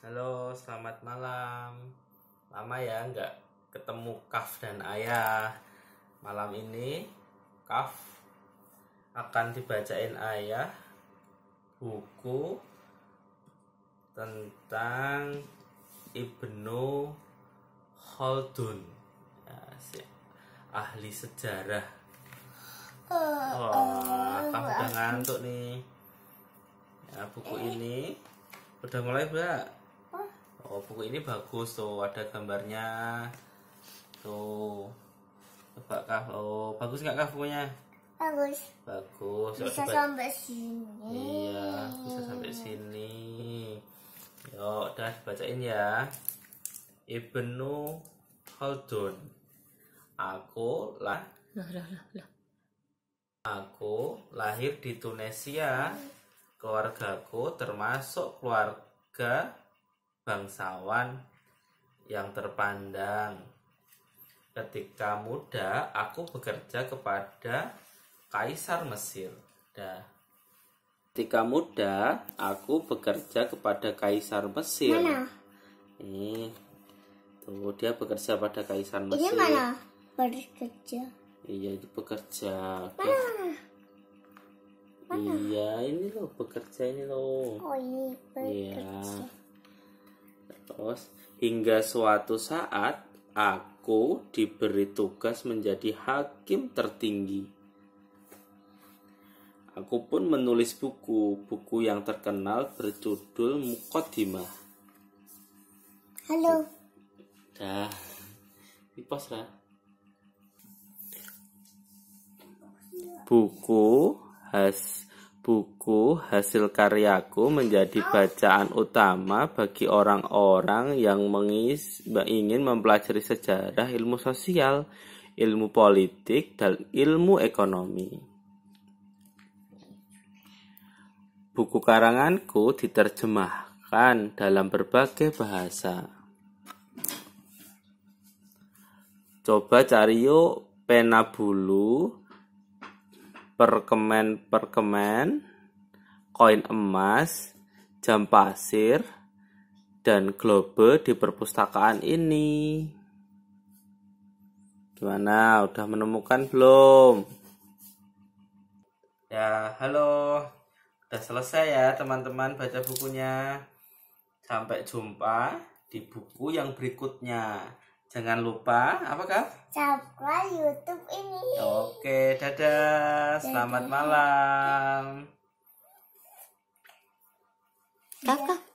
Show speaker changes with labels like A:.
A: Halo, selamat malam. Lama ya nggak ketemu Kaf dan Ayah. Malam ini Kaf akan dibacain Ayah buku tentang Ibnu Khaldun. ahli sejarah. Wah, oh, udah ngantuk nih. Ya, buku ini udah mulai, Mbak oh buku ini bagus tuh ada gambarnya tuh coba kah oh bagus nggak kah bukunya bagus bagus bisa coba. sampai sini iya bisa sampai sini yuk udah bacain ya Ibnu Khaldun aku lah lah lah lah aku lahir di Tunisia keluargaku termasuk keluarga bangsawan yang terpandang. Ketika muda, aku bekerja kepada Kaisar Mesir. Dah. Ketika muda, aku bekerja kepada Kaisar Mesir. Mana? ini tuh dia bekerja pada Kaisar Mesir. Iya mana? Bekerja. Iya, itu bekerja. Mana? mana? Iya, ini loh bekerja ini loh. Oh iya, iya. bekerja. Iya kos hingga suatu saat aku diberi tugas menjadi hakim tertinggi. Aku pun menulis buku, buku yang terkenal berjudul Mukodimah. Halo. Dah. Di pos lah. Buku has. Buku hasil karyaku menjadi bacaan utama bagi orang-orang yang mengis, ingin mempelajari sejarah ilmu sosial, ilmu politik, dan ilmu ekonomi. Buku karanganku diterjemahkan dalam berbagai bahasa. Coba cari yuk pena perkemen-perkemen, koin emas, jam pasir, dan globe di perpustakaan ini. Gimana? Udah menemukan belum? Ya, halo. Udah selesai ya teman-teman baca bukunya. Sampai jumpa di buku yang berikutnya. Jangan lupa, apa kak? Subscribe YouTube ini. Oke, dadah. Selamat malam. Kakak.